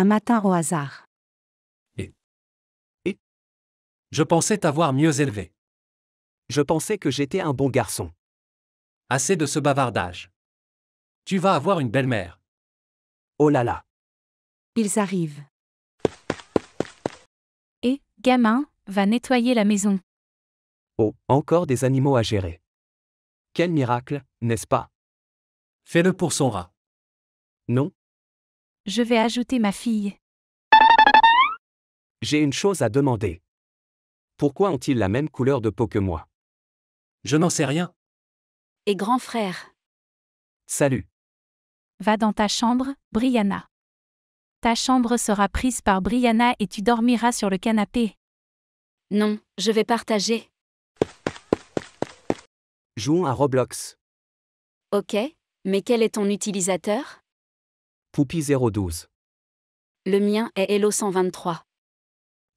Un matin au hasard. Et Et Je pensais t'avoir mieux élevé. Je pensais que j'étais un bon garçon. Assez de ce bavardage. Tu vas avoir une belle-mère. Oh là là. Ils arrivent. Et, gamin, va nettoyer la maison. Oh, encore des animaux à gérer. Quel miracle, n'est-ce pas Fais-le pour son rat. Non, je vais ajouter ma fille. J'ai une chose à demander. Pourquoi ont-ils la même couleur de peau que moi Je n'en sais rien. Et grand frère. Salut. Va dans ta chambre, Brianna. Ta chambre sera prise par Brianna et tu dormiras sur le canapé. Non, je vais partager. Jouons à Roblox. Ok, mais quel est ton utilisateur Poupie 012. Le mien est Hello 123.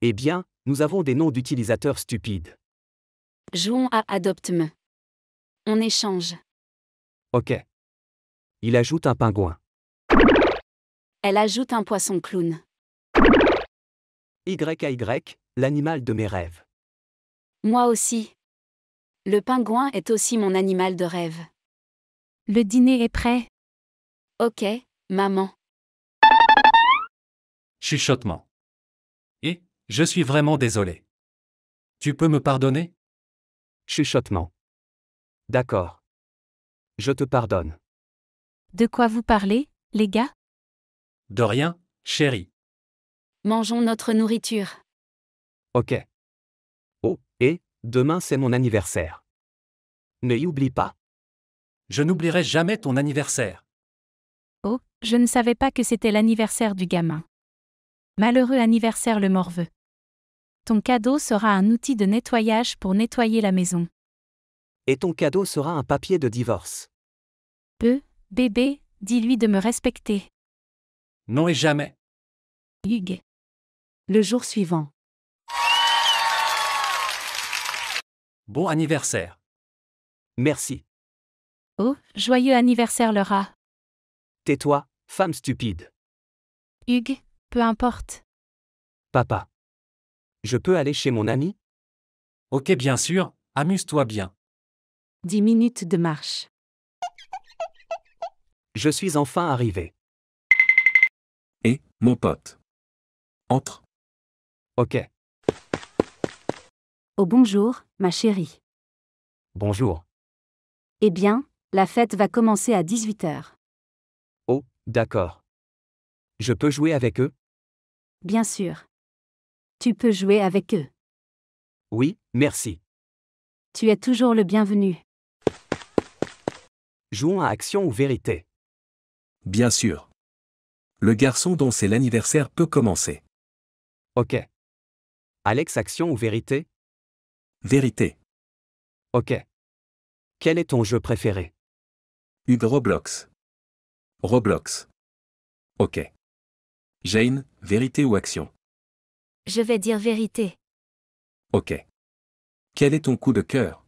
Eh bien, nous avons des noms d'utilisateurs stupides. Jouons à Adopt me On échange. Ok. Il ajoute un pingouin. Elle ajoute un poisson clown. YAY, l'animal de mes rêves. Moi aussi. Le pingouin est aussi mon animal de rêve. Le dîner est prêt. Ok, Maman. Chuchotement. Et, je suis vraiment désolé. Tu peux me pardonner Chuchotement. D'accord. Je te pardonne. De quoi vous parlez, les gars De rien, chérie. Mangeons notre nourriture. Ok. Oh, et, demain c'est mon anniversaire. Ne y oublie pas. Je n'oublierai jamais ton anniversaire. Oh, je ne savais pas que c'était l'anniversaire du gamin. Malheureux anniversaire le morveux. Ton cadeau sera un outil de nettoyage pour nettoyer la maison. Et ton cadeau sera un papier de divorce. Peu, bébé, dis-lui de me respecter. Non et jamais. Hugues. Le jour suivant. Bon anniversaire. Merci. Oh, joyeux anniversaire le rat. Tais-toi, femme stupide. Hugues, peu importe. Papa. Je peux aller chez mon ami Ok bien sûr, amuse-toi bien. Dix minutes de marche. Je suis enfin arrivé. Et, mon pote. Entre. Ok. Oh bonjour, ma chérie. Bonjour. Eh bien, la fête va commencer à 18h. D'accord. Je peux jouer avec eux Bien sûr. Tu peux jouer avec eux. Oui, merci. Tu es toujours le bienvenu. Jouons à action ou vérité. Bien sûr. Le garçon dont c'est l'anniversaire peut commencer. Ok. Alex, action ou vérité Vérité. Ok. Quel est ton jeu préféré Ugroblox Roblox. Ok. Jane, vérité ou action Je vais dire vérité. Ok. Quel est ton coup de cœur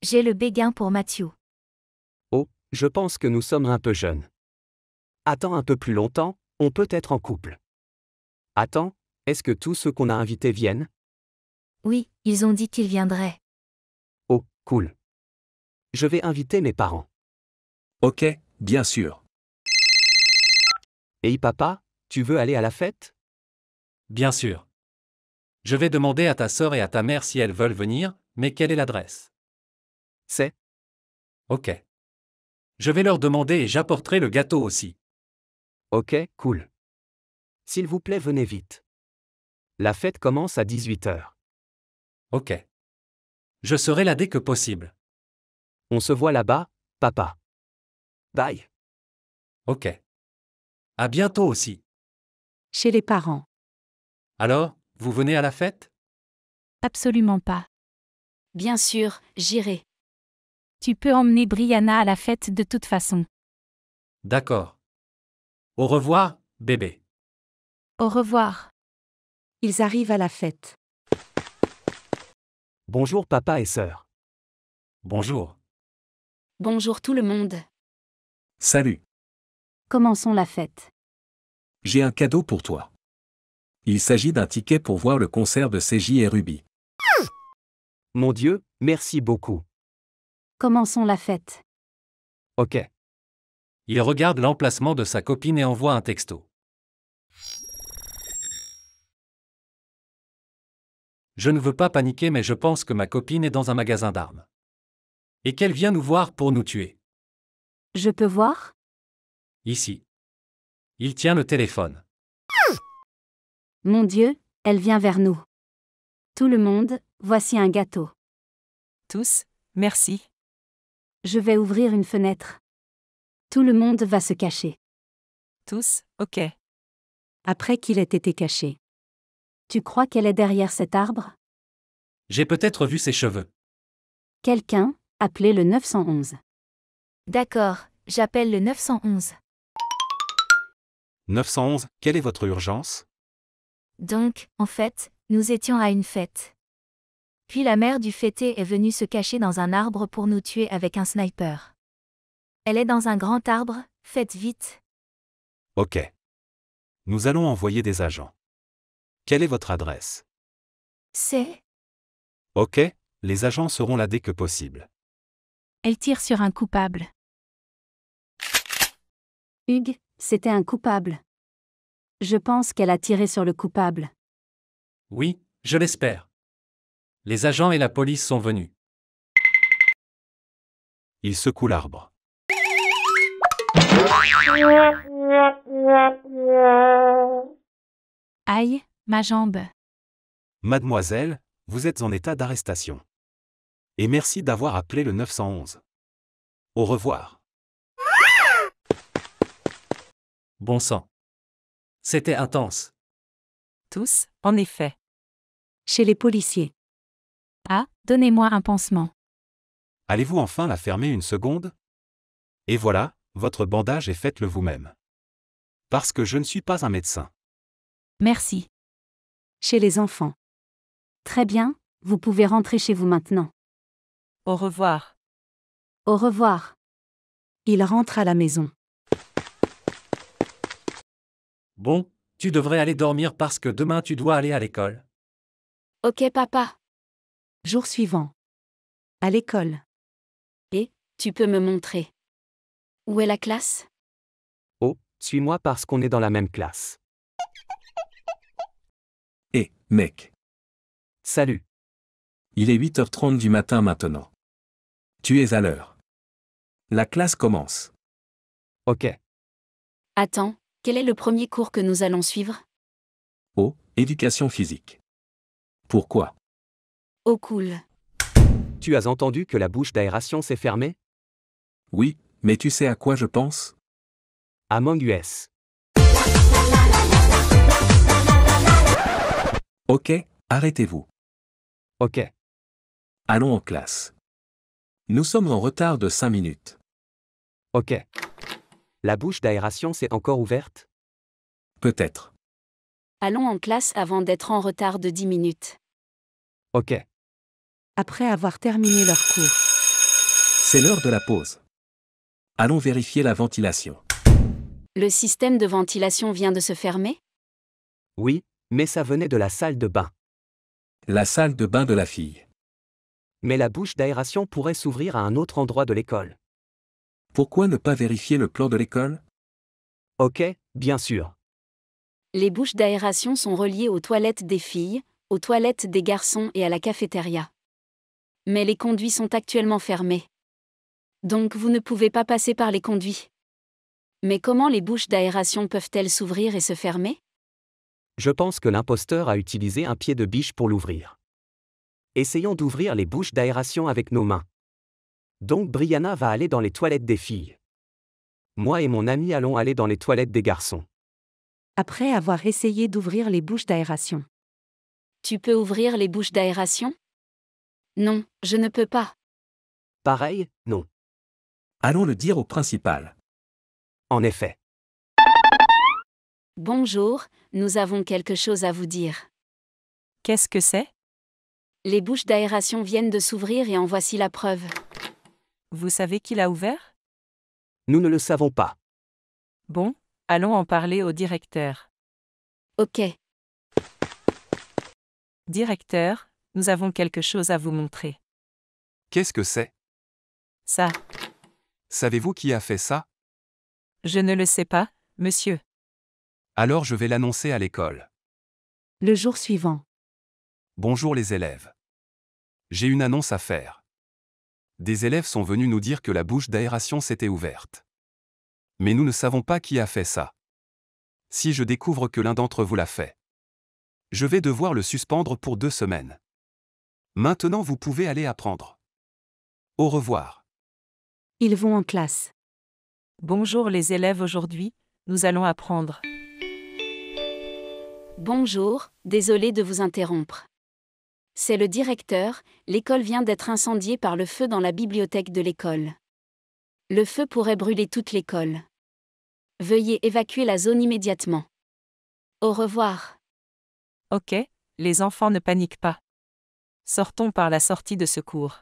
J'ai le béguin pour Mathieu. Oh, je pense que nous sommes un peu jeunes. Attends un peu plus longtemps, on peut être en couple. Attends, est-ce que tous ceux qu'on a invités viennent Oui, ils ont dit qu'ils viendraient. Oh, cool. Je vais inviter mes parents. Ok, bien sûr. Hey papa, tu veux aller à la fête Bien sûr. Je vais demander à ta sœur et à ta mère si elles veulent venir, mais quelle est l'adresse C'est. Ok. Je vais leur demander et j'apporterai le gâteau aussi. Ok, cool. S'il vous plaît, venez vite. La fête commence à 18h. Ok. Je serai là dès que possible. On se voit là-bas, papa. Bye. Ok. À bientôt aussi. Chez les parents. Alors, vous venez à la fête Absolument pas. Bien sûr, j'irai. Tu peux emmener Brianna à la fête de toute façon. D'accord. Au revoir, bébé. Au revoir. Ils arrivent à la fête. Bonjour papa et sœur. Bonjour. Bonjour tout le monde. Salut. Commençons la fête. J'ai un cadeau pour toi. Il s'agit d'un ticket pour voir le concert de CJ et Ruby. Mon Dieu, merci beaucoup. Commençons la fête. Ok. Il regarde l'emplacement de sa copine et envoie un texto. Je ne veux pas paniquer mais je pense que ma copine est dans un magasin d'armes. Et qu'elle vient nous voir pour nous tuer. Je peux voir Ici. Il tient le téléphone. Mon Dieu, elle vient vers nous. Tout le monde, voici un gâteau. Tous, merci. Je vais ouvrir une fenêtre. Tout le monde va se cacher. Tous, ok. Après qu'il ait été caché. Tu crois qu'elle est derrière cet arbre J'ai peut-être vu ses cheveux. Quelqu'un, appelez le 911. D'accord, j'appelle le 911. 911, quelle est votre urgence Donc, en fait, nous étions à une fête. Puis la mère du fêté est venue se cacher dans un arbre pour nous tuer avec un sniper. Elle est dans un grand arbre, faites vite. Ok. Nous allons envoyer des agents. Quelle est votre adresse C'est. Ok, les agents seront là dès que possible. Elle tire sur un coupable. Hugues, c'était un coupable. Je pense qu'elle a tiré sur le coupable. Oui, je l'espère. Les agents et la police sont venus. Il secoue l'arbre. Aïe, ma jambe. Mademoiselle, vous êtes en état d'arrestation. Et merci d'avoir appelé le 911. Au revoir. Bon sang. C'était intense. Tous, en effet. Chez les policiers. Ah, donnez-moi un pansement. Allez-vous enfin la fermer une seconde Et voilà, votre bandage est faites-le vous-même. Parce que je ne suis pas un médecin. Merci. Chez les enfants. Très bien, vous pouvez rentrer chez vous maintenant. Au revoir. Au revoir. Il rentre à la maison. Bon, tu devrais aller dormir parce que demain tu dois aller à l'école. Ok papa. Jour suivant. À l'école. Et, tu peux me montrer. Où est la classe Oh, suis-moi parce qu'on est dans la même classe. Eh, mec. Salut. Il est 8h30 du matin maintenant. Tu es à l'heure. La classe commence. Ok. Attends, quel est le premier cours que nous allons suivre Oh, éducation physique. Pourquoi Oh cool. Tu as entendu que la bouche d'aération s'est fermée Oui, mais tu sais à quoi je pense Among Us. Ok, arrêtez-vous. Ok. Allons en classe. Nous sommes en retard de 5 minutes. Ok. La bouche d'aération s'est encore ouverte Peut-être. Allons en classe avant d'être en retard de 10 minutes. Ok. Après avoir terminé leur cours. C'est l'heure de la pause. Allons vérifier la ventilation. Le système de ventilation vient de se fermer Oui, mais ça venait de la salle de bain. La salle de bain de la fille. Mais la bouche d'aération pourrait s'ouvrir à un autre endroit de l'école. Pourquoi ne pas vérifier le plan de l'école Ok, bien sûr. Les bouches d'aération sont reliées aux toilettes des filles, aux toilettes des garçons et à la cafétéria. Mais les conduits sont actuellement fermés. Donc vous ne pouvez pas passer par les conduits. Mais comment les bouches d'aération peuvent-elles s'ouvrir et se fermer Je pense que l'imposteur a utilisé un pied de biche pour l'ouvrir. Essayons d'ouvrir les bouches d'aération avec nos mains. Donc Brianna va aller dans les toilettes des filles. Moi et mon ami allons aller dans les toilettes des garçons. Après avoir essayé d'ouvrir les bouches d'aération. Tu peux ouvrir les bouches d'aération Non, je ne peux pas. Pareil, non. Allons le dire au principal. En effet. Bonjour, nous avons quelque chose à vous dire. Qu'est-ce que c'est Les bouches d'aération viennent de s'ouvrir et en voici la preuve. Vous savez qui l'a ouvert Nous ne le savons pas. Bon, allons en parler au directeur. Ok. Directeur, nous avons quelque chose à vous montrer. Qu'est-ce que c'est Ça. Savez-vous qui a fait ça Je ne le sais pas, monsieur. Alors je vais l'annoncer à l'école. Le jour suivant. Bonjour les élèves. J'ai une annonce à faire des élèves sont venus nous dire que la bouche d'aération s'était ouverte. Mais nous ne savons pas qui a fait ça. Si je découvre que l'un d'entre vous l'a fait, je vais devoir le suspendre pour deux semaines. Maintenant vous pouvez aller apprendre. Au revoir. Ils vont en classe. Bonjour les élèves aujourd'hui, nous allons apprendre. Bonjour, désolé de vous interrompre. C'est le directeur, l'école vient d'être incendiée par le feu dans la bibliothèque de l'école. Le feu pourrait brûler toute l'école. Veuillez évacuer la zone immédiatement. Au revoir. Ok, les enfants ne paniquent pas. Sortons par la sortie de secours.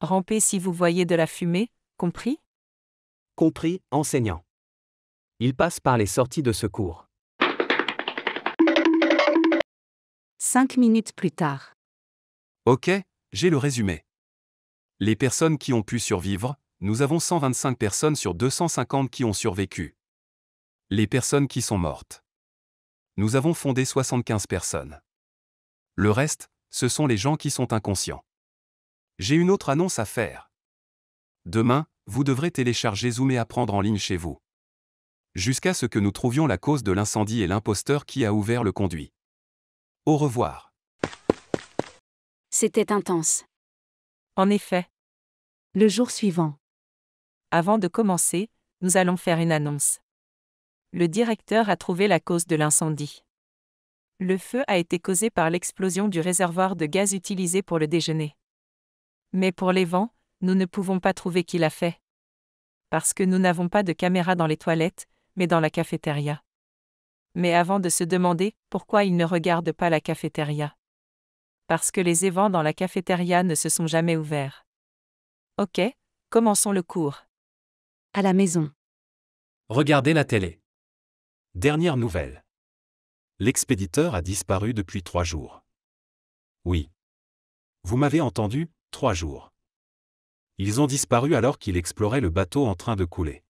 Rampez si vous voyez de la fumée, compris Compris, enseignant. Ils passent par les sorties de secours. Cinq minutes plus tard. Ok, j'ai le résumé. Les personnes qui ont pu survivre, nous avons 125 personnes sur 250 qui ont survécu. Les personnes qui sont mortes. Nous avons fondé 75 personnes. Le reste, ce sont les gens qui sont inconscients. J'ai une autre annonce à faire. Demain, vous devrez télécharger Zoom et apprendre en ligne chez vous. Jusqu'à ce que nous trouvions la cause de l'incendie et l'imposteur qui a ouvert le conduit. Au revoir. C'était intense. En effet. Le jour suivant. Avant de commencer, nous allons faire une annonce. Le directeur a trouvé la cause de l'incendie. Le feu a été causé par l'explosion du réservoir de gaz utilisé pour le déjeuner. Mais pour les vents, nous ne pouvons pas trouver qui l'a fait. Parce que nous n'avons pas de caméra dans les toilettes, mais dans la cafétéria mais avant de se demander pourquoi ils ne regardent pas la cafétéria. Parce que les évents dans la cafétéria ne se sont jamais ouverts. Ok, commençons le cours. À la maison. Regardez la télé. Dernière nouvelle. L'expéditeur a disparu depuis trois jours. Oui. Vous m'avez entendu, trois jours. Ils ont disparu alors qu'il explorait le bateau en train de couler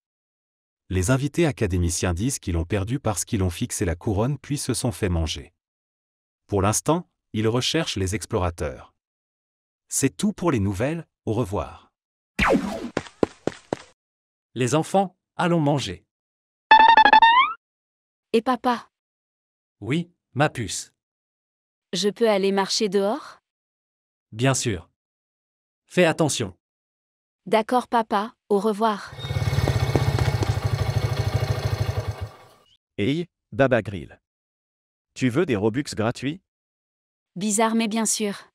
les invités académiciens disent qu'ils l'ont perdu parce qu'ils ont fixé la couronne puis se sont fait manger. Pour l'instant, ils recherchent les explorateurs. C'est tout pour les nouvelles, au revoir. Les enfants, allons manger. Et papa Oui, ma puce. Je peux aller marcher dehors Bien sûr. Fais attention. D'accord papa, au revoir. Hey, Baba Grill. Tu veux des Robux gratuits Bizarre mais bien sûr.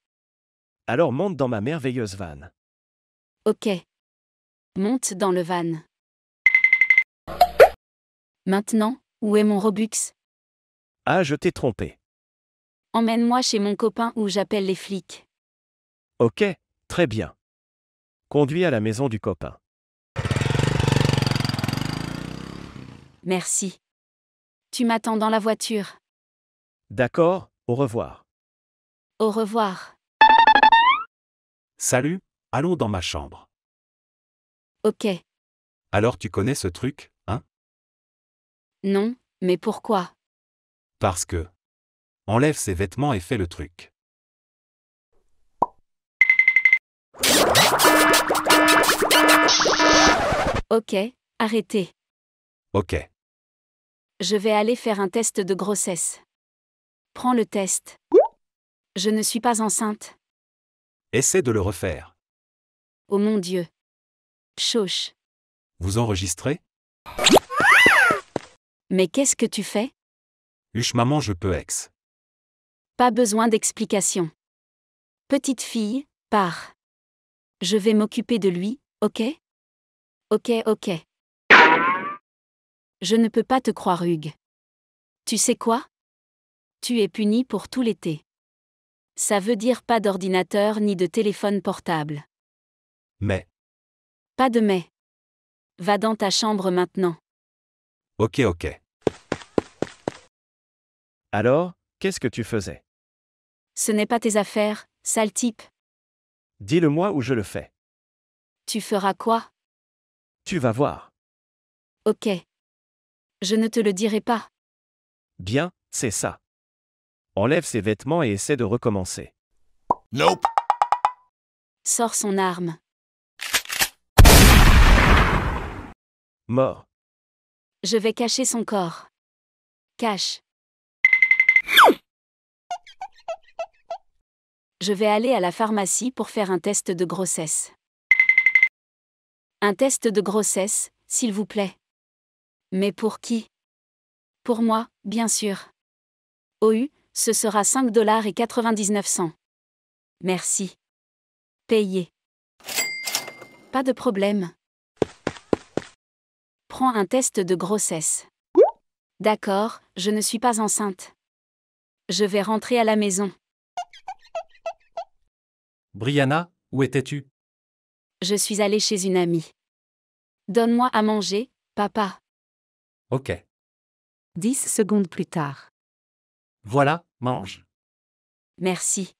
Alors monte dans ma merveilleuse vanne. Ok. Monte dans le van. Maintenant, où est mon Robux Ah, je t'ai trompé. Emmène-moi chez mon copain ou j'appelle les flics. Ok, très bien. Conduis à la maison du copain. Merci. Tu m'attends dans la voiture. D'accord, au revoir. Au revoir. Salut, allons dans ma chambre. Ok. Alors tu connais ce truc, hein Non, mais pourquoi Parce que. Enlève ses vêtements et fais le truc. Ok, arrêtez. Ok. Je vais aller faire un test de grossesse. Prends le test. Je ne suis pas enceinte. Essaie de le refaire. Oh mon Dieu. Chauche. Vous enregistrez Mais qu'est-ce que tu fais Huche maman, je peux ex. Pas besoin d'explication. Petite fille, pars. Je vais m'occuper de lui, ok Ok, ok. Je ne peux pas te croire, Hugues. Tu sais quoi Tu es puni pour tout l'été. Ça veut dire pas d'ordinateur ni de téléphone portable. Mais. Pas de mais. Va dans ta chambre maintenant. Ok, ok. Alors, qu'est-ce que tu faisais Ce n'est pas tes affaires, sale type. Dis-le-moi où je le fais. Tu feras quoi Tu vas voir. Ok. Je ne te le dirai pas. Bien, c'est ça. Enlève ses vêtements et essaie de recommencer. Nope. Sors son arme. Mort. Je vais cacher son corps. Cache. Je vais aller à la pharmacie pour faire un test de grossesse. Un test de grossesse, s'il vous plaît. Mais pour qui Pour moi, bien sûr. OU, ce sera 5 dollars et 99 cents. Merci. Payé. Pas de problème. Prends un test de grossesse. D'accord, je ne suis pas enceinte. Je vais rentrer à la maison. Brianna, où étais-tu Je suis allée chez une amie. Donne-moi à manger, papa. OK. Dix secondes plus tard. Voilà, mange. Merci.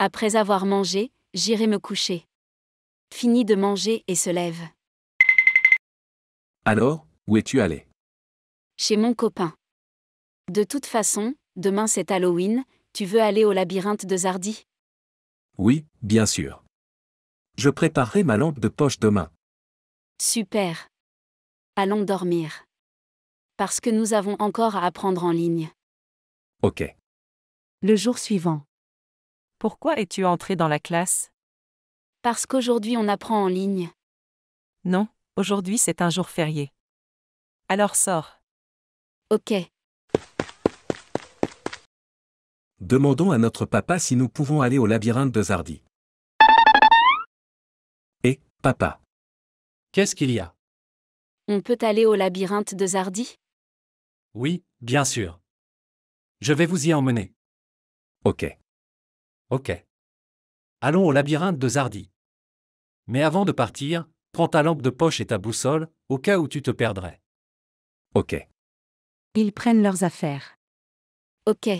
Après avoir mangé, j'irai me coucher. Fini de manger et se lève. Alors, où es-tu allé Chez mon copain. De toute façon, demain c'est Halloween, tu veux aller au labyrinthe de Zardi Oui, bien sûr. Je préparerai ma lampe de poche demain. Super. Allons dormir parce que nous avons encore à apprendre en ligne. Ok. Le jour suivant. Pourquoi es-tu entré dans la classe Parce qu'aujourd'hui on apprend en ligne. Non, aujourd'hui c'est un jour férié. Alors sors. Ok. Demandons à notre papa si nous pouvons aller au labyrinthe de Zardi. Hé, eh, papa. Qu'est-ce qu'il y a On peut aller au labyrinthe de Zardi oui, bien sûr. Je vais vous y emmener. Ok. Ok. Allons au labyrinthe de Zardi. Mais avant de partir, prends ta lampe de poche et ta boussole, au cas où tu te perdrais. Ok. Ils prennent leurs affaires. Ok.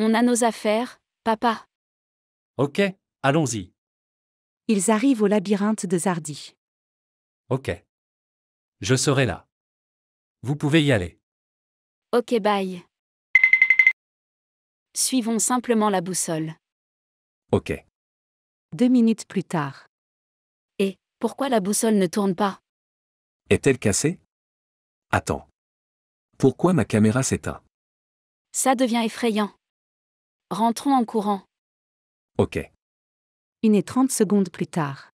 On a nos affaires, papa. Ok, allons-y. Ils arrivent au labyrinthe de Zardi. Ok. Je serai là. Vous pouvez y aller. Ok bye. Suivons simplement la boussole. Ok. Deux minutes plus tard. Et, pourquoi la boussole ne tourne pas Est-elle cassée Attends. Pourquoi ma caméra s'éteint Ça devient effrayant. Rentrons en courant. Ok. Une et trente secondes plus tard.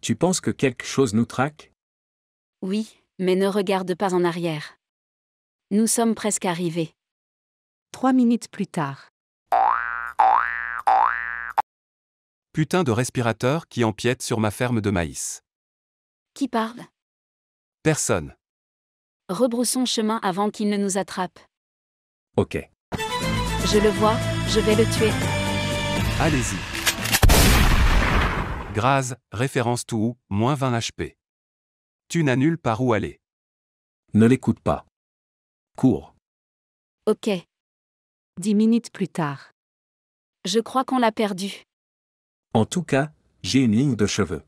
Tu penses que quelque chose nous traque Oui, mais ne regarde pas en arrière. Nous sommes presque arrivés. Trois minutes plus tard. Putain de respirateur qui empiète sur ma ferme de maïs. Qui parle Personne. Rebroussons chemin avant qu'il ne nous attrape. Ok. Je le vois, je vais le tuer. Allez-y. Grase, référence tout, moins 20 HP. Tu n'as nulle part où aller. Ne l'écoute pas. Cours. Ok. Dix minutes plus tard. Je crois qu'on l'a perdu. En tout cas, j'ai une ligne de cheveux.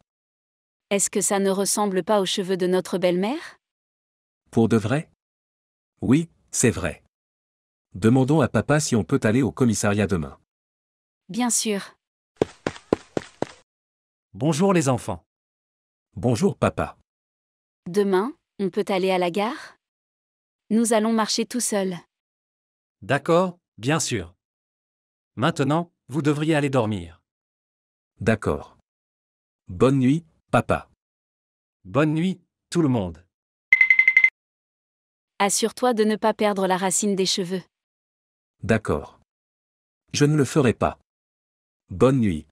Est-ce que ça ne ressemble pas aux cheveux de notre belle-mère Pour de vrai Oui, c'est vrai. Demandons à papa si on peut aller au commissariat demain. Bien sûr. Bonjour les enfants. Bonjour papa. Demain, on peut aller à la gare nous allons marcher tout seuls. D'accord, bien sûr. Maintenant, vous devriez aller dormir. D'accord. Bonne nuit, papa. Bonne nuit, tout le monde. Assure-toi de ne pas perdre la racine des cheveux. D'accord. Je ne le ferai pas. Bonne nuit.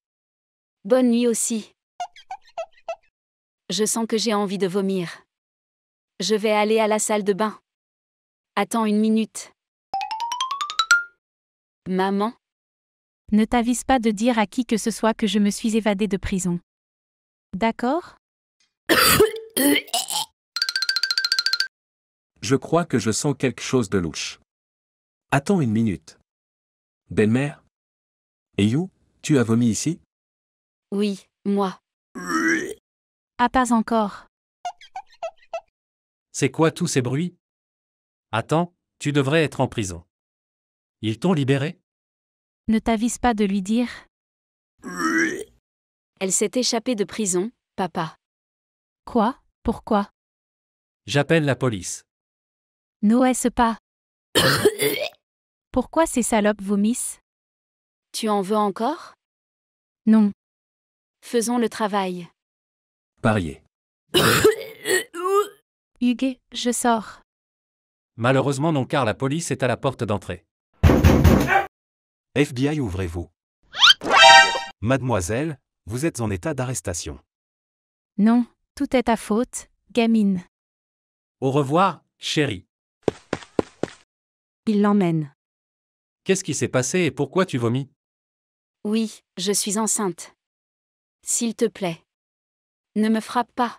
Bonne nuit aussi. Je sens que j'ai envie de vomir. Je vais aller à la salle de bain. Attends une minute. Maman Ne t'avise pas de dire à qui que ce soit que je me suis évadée de prison. D'accord Je crois que je sens quelque chose de louche. Attends une minute. Belle-mère et you, tu as vomi ici Oui, moi. Ah, pas encore. C'est quoi tous ces bruits Attends, tu devrais être en prison. Ils t'ont libéré Ne t'avise pas de lui dire. Elle s'est échappée de prison, papa. Quoi Pourquoi J'appelle la police. est-ce pas. Pourquoi ces salopes vomissent Tu en veux encore Non. Faisons le travail. Parier. Hugues, je sors. Malheureusement non car la police est à la porte d'entrée. FBI ouvrez-vous. Mademoiselle, vous êtes en état d'arrestation. Non, tout est à faute, gamine. Au revoir, chérie. Il l'emmène. Qu'est-ce qui s'est passé et pourquoi tu vomis Oui, je suis enceinte. S'il te plaît. Ne me frappe pas.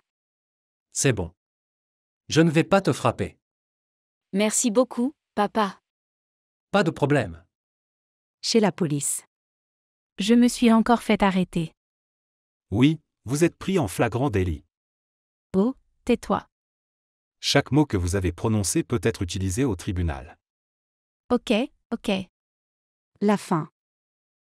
C'est bon. Je ne vais pas te frapper. Merci beaucoup, papa. Pas de problème. Chez la police. Je me suis encore fait arrêter. Oui, vous êtes pris en flagrant délit. Oh, tais-toi. Chaque mot que vous avez prononcé peut être utilisé au tribunal. Ok, ok. La fin.